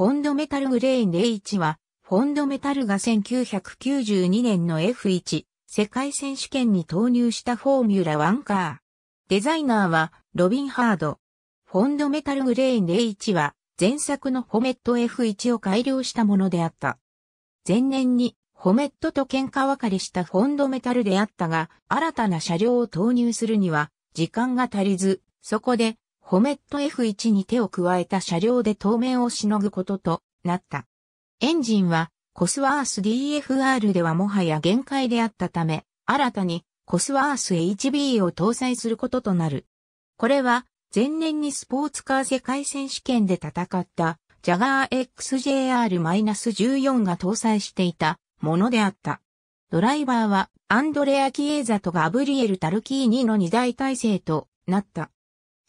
フォンドメタルグレーン A1 は、フォンドメタルが1992年の F1 世界選手権に投入したフォーミュラ1カー。デザイナーはロビン・ハード。フォンドメタルグレーン A1 は前作のホメット F1 を改良したものであった。前年にホメットと喧嘩別れしたフォンドメタルであったが、新たな車両を投入するには時間が足りず、そこでホメット F1 に手を加えた車両で当面をしのぐこととなった。エンジンはコスワース DFR ではもはや限界であったため、新たにコスワース HB を搭載することとなる。これは前年にスポーツカー世界選手権で戦ったジャガー XJR-14 が搭載していたものであった。ドライバーはアンドレア・キエーザとガブリエル・タルキーニの二大体制となった。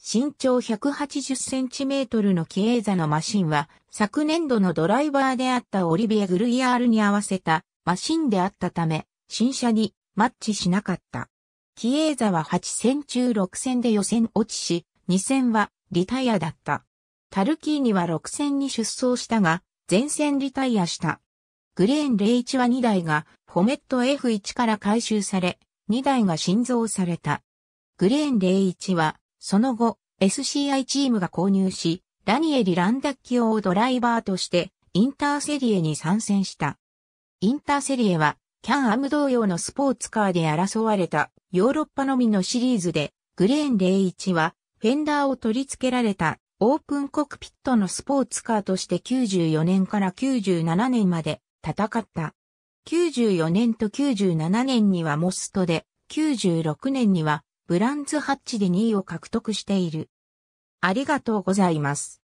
身長180センチメートルのキエーザのマシンは、昨年度のドライバーであったオリビエ・グルイヤールに合わせたマシンであったため、新車にマッチしなかった。キエーザは8戦中6戦で予選落ちし、2戦はリタイアだった。タルキーには6戦に出走したが、全戦リタイアした。グレーン01は2台がホメット F1 から回収され、2台が新造された。グレーン01はその後、SCI チームが購入し、ダニエリ・ランダッキオをドライバーとして、インターセリエに参戦した。インターセリエは、キャンアム同様のスポーツカーで争われたヨーロッパのみのシリーズで、グレーン01は、フェンダーを取り付けられたオープンコックピットのスポーツカーとして94年から97年まで戦った。94年と97年にはモストで、96年にはブランズハッチで2位を獲得している。ありがとうございます。